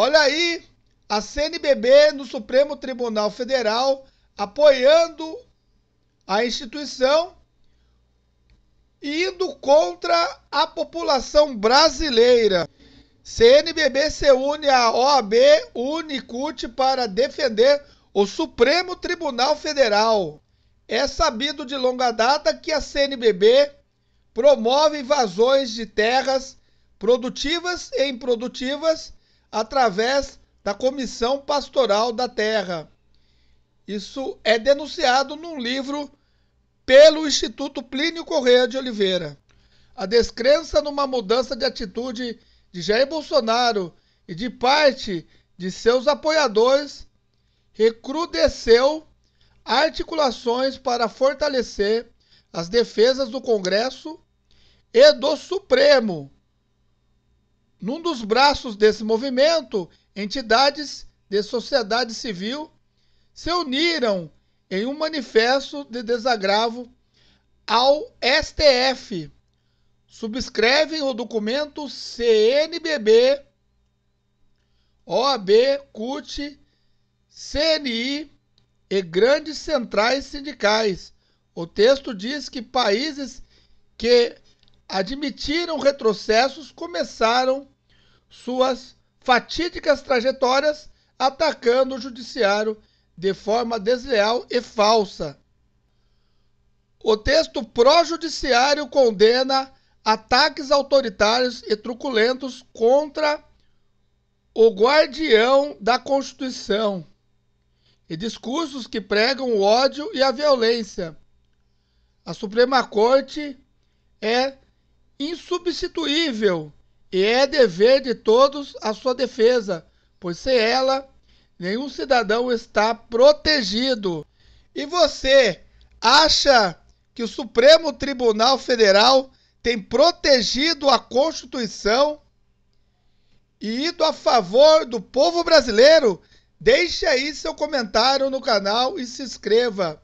Olha aí, a CNBB no Supremo Tribunal Federal apoiando a instituição e indo contra a população brasileira. CNBB se une à OAB Unicut para defender o Supremo Tribunal Federal. É sabido de longa data que a CNBB promove invasões de terras produtivas e improdutivas através da Comissão Pastoral da Terra. Isso é denunciado num livro pelo Instituto Plínio Correia de Oliveira. A descrença numa mudança de atitude de Jair Bolsonaro e de parte de seus apoiadores recrudesceu articulações para fortalecer as defesas do Congresso e do Supremo num dos braços desse movimento, entidades de sociedade civil se uniram em um manifesto de desagravo ao STF. Subscrevem o documento CNBB, OAB, CUT, CNI e grandes centrais sindicais. O texto diz que países que admitiram retrocessos começaram suas fatídicas trajetórias atacando o judiciário de forma desleal e falsa. O texto pró-judiciário condena ataques autoritários e truculentos contra o guardião da Constituição e discursos que pregam o ódio e a violência. A Suprema Corte é insubstituível e é dever de todos a sua defesa, pois sem ela nenhum cidadão está protegido. E você acha que o Supremo Tribunal Federal tem protegido a Constituição e ido a favor do povo brasileiro? Deixe aí seu comentário no canal e se inscreva.